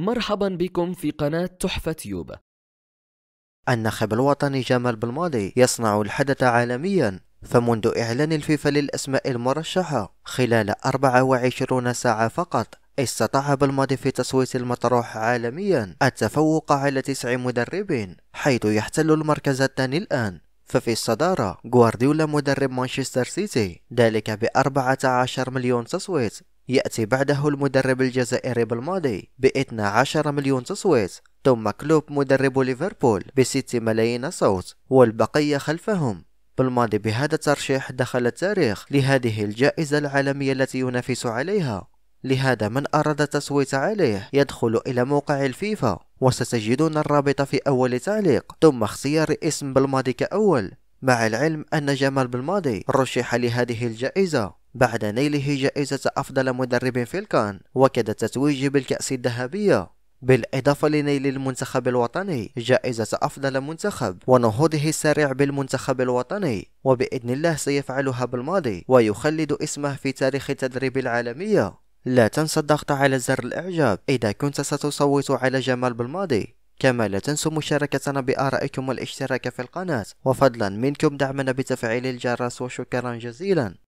مرحبا بكم في قناة تحفة تيوب الناخب الوطني جمال بالماضي يصنع الحدث عالميا فمنذ إعلان الفيفا للأسماء المرشحة خلال 24 ساعة فقط استطاع بالماضي في تصويت المطروح عالميا التفوق على تسع مدربين حيث يحتل المركز الثاني الآن ففي الصدارة غوارديولا مدرب مانشستر سيتي ذلك ب 14 مليون تصويت يأتي بعده المدرب الجزائري بالماضي ب 12 مليون تصويت ثم كلوب مدرب ليفربول ب 6 ملايين صوت والبقية خلفهم بالماضي بهذا الترشيح دخل التاريخ لهذه الجائزة العالمية التي ينافس عليها لهذا من أراد التصويت عليه يدخل إلى موقع الفيفا وستجدون الرابط في أول تعليق ثم اختيار اسم بالماضي كأول مع العلم أن جمال بالماضي رشح لهذه الجائزة بعد نيله جائزة أفضل مدرب في الكان وكذا التتويج بالكأس الذهبية بالإضافة لنيل المنتخب الوطني جائزة أفضل منتخب ونهوضه السريع بالمنتخب الوطني وبإذن الله سيفعلها بالماضي ويخلد اسمه في تاريخ التدريب العالمية لا تنسى الضغط على زر الإعجاب إذا كنت ستصوت على جمال بالماضي كما لا تنسوا مشاركتنا بآرائكم والاشتراك في القناة وفضلا منكم دعمنا بتفعيل الجرس وشكرا جزيلا